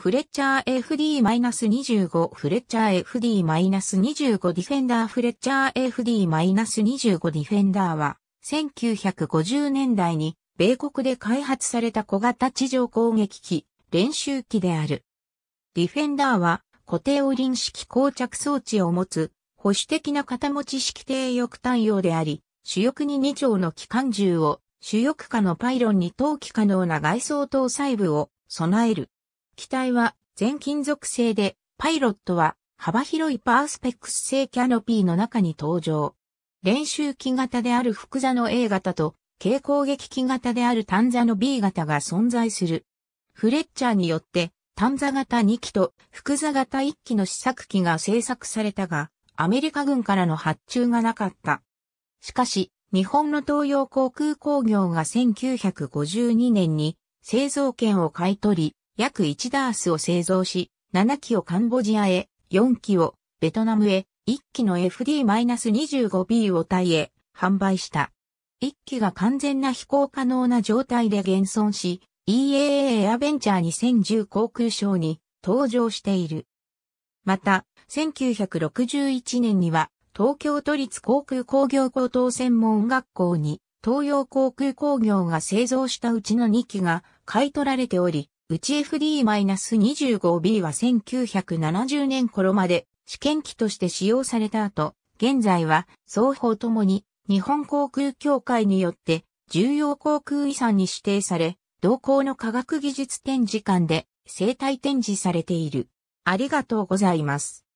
フレッチャー FD-25 フレッチャー FD-25 ディフェンダーフレッチャー FD-25 ディフェンダーは1950年代に米国で開発された小型地上攻撃機練習機である。ディフェンダーは固定オリン式膠着装置を持つ保守的な型持ち式低翼対応であり、主翼に2丁の機関銃を主翼下のパイロンに投機可能な外装搭載部を備える。機体は全金属製で、パイロットは幅広いパースペックス製キャノピーの中に登場。練習機型である福座の A 型と、軽攻撃機型である単座の B 型が存在する。フレッチャーによって、単座型2機と福座型1機の試作機が製作されたが、アメリカ軍からの発注がなかった。しかし、日本の東洋航空工業が1952年に製造権を買い取り、約1ダースを製造し、7機をカンボジアへ、4機をベトナムへ、1機の FD-25B をタへ販売した。1機が完全な飛行可能な状態で現存し、EAA エアベンチャー2010航空ショーに登場している。また、1961年には、東京都立航空工業高等専門学校に、東洋航空工業が製造したうちの2機が買い取られており、うち FD-25B は1970年頃まで試験機として使用された後、現在は双方ともに日本航空協会によって重要航空遺産に指定され、同行の科学技術展示館で生体展示されている。ありがとうございます。